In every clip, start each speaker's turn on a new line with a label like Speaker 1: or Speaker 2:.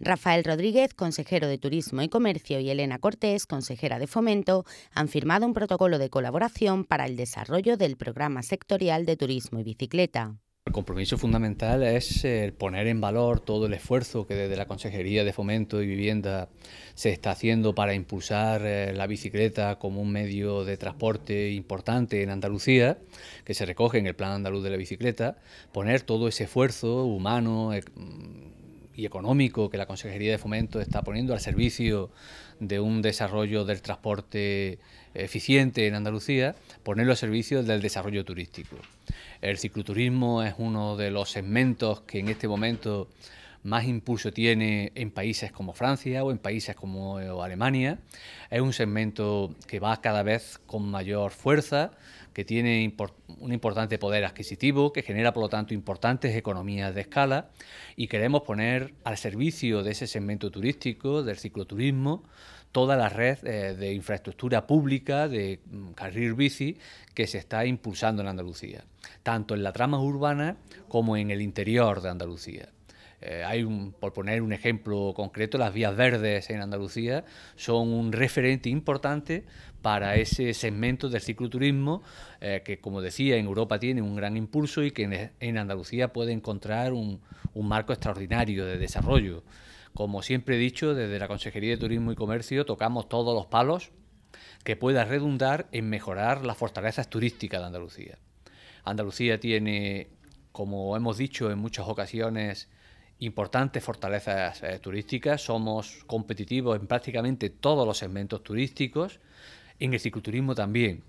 Speaker 1: Rafael Rodríguez, consejero de Turismo y Comercio, y Elena Cortés, consejera de Fomento, han firmado un protocolo de colaboración para el desarrollo del programa sectorial de turismo y bicicleta.
Speaker 2: El compromiso fundamental es eh, poner en valor todo el esfuerzo que desde la Consejería de Fomento y Vivienda se está haciendo para impulsar eh, la bicicleta como un medio de transporte importante en Andalucía, que se recoge en el Plan Andaluz de la Bicicleta, poner todo ese esfuerzo humano, eh, y económico que la Consejería de Fomento está poniendo al servicio de un desarrollo del transporte eficiente en Andalucía, ponerlo al servicio del desarrollo turístico. El cicloturismo es uno de los segmentos que en este momento más impulso tiene en países como Francia o en países como eh, Alemania. Es un segmento que va cada vez con mayor fuerza, que tiene un importante poder adquisitivo, que genera por lo tanto importantes economías de escala y queremos poner al servicio de ese segmento turístico, del cicloturismo, toda la red eh, de infraestructura pública de mm, carril bici que se está impulsando en Andalucía, tanto en la trama urbana como en el interior de Andalucía. Eh, hay un, por poner un ejemplo concreto, las vías verdes en Andalucía son un referente importante para ese segmento del cicloturismo eh, que, como decía, en Europa tiene un gran impulso y que en, Andalucía puede encontrar un, marco extraordinario de desarrollo. Como siempre he dicho, desde la Consejería de Turismo y Comercio tocamos todos los palos que pueda redundar en mejorar las fortalezas turísticas de Andalucía. Andalucía tiene, como hemos dicho en muchas ocasiones, importantes fortalezas eh, turísticas, somos competitivos en prácticamente todos los segmentos turísticos, en el cicloturismo también,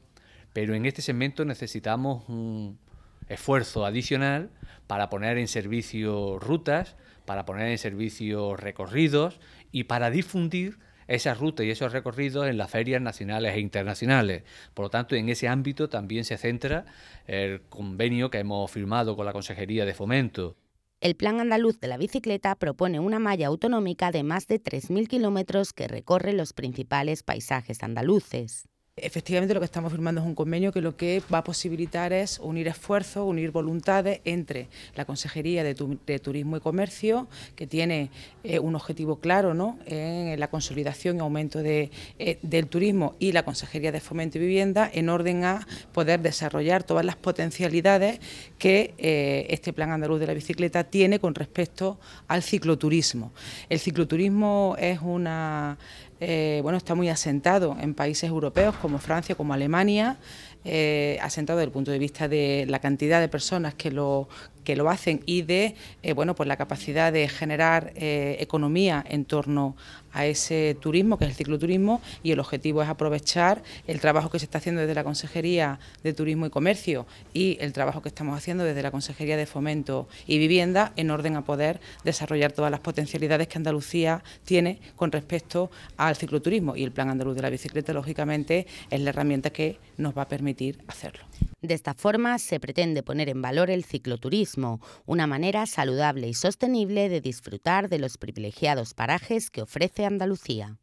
Speaker 2: pero en este segmento necesitamos un esfuerzo adicional para poner en servicio rutas, para poner en servicio recorridos y para difundir esas rutas y esos recorridos en las ferias nacionales e internacionales. Por lo tanto, en ese ámbito también se centra el convenio que hemos firmado con la Consejería de Fomento.
Speaker 1: El Plan Andaluz de la Bicicleta propone una malla autonómica de más de
Speaker 3: 3.000 kilómetros que recorre los principales paisajes andaluces. Efectivamente, lo que estamos firmando es un convenio que lo que va a posibilitar es unir esfuerzos, unir voluntades entre la Consejería de, Turismo y Comercio, que tiene eh, un objetivo claro en la consolidación y aumento eh, del turismo, y la Consejería de Fomento y Vivienda, en orden a poder desarrollar todas las potencialidades que eh, este Plan Andaluz de la Bicicleta tiene con respecto al cicloturismo. El cicloturismo es una eh, bueno, está muy asentado en países europeos como Francia, como Alemania, eh, asentado desde el punto de vista de la cantidad de personas que lo, que lo hacen y de eh, bueno, pues la capacidad de generar eh, economía en torno a ese turismo, que es el cicloturismo, y el objetivo es aprovechar el trabajo que se está haciendo desde la Consejería de Turismo y Comercio y el trabajo que estamos haciendo desde la Consejería de Fomento y Vivienda en orden a poder desarrollar todas las potencialidades que Andalucía tiene con respecto al cicloturismo y el Plan Andaluz de la Bicicleta, lógicamente, es la herramienta que nos va a permitir hacerlo. De esta forma se pretende poner en valor el cicloturismo,
Speaker 1: una manera saludable y sostenible de disfrutar de los privilegiados parajes que ofrece Andalucía.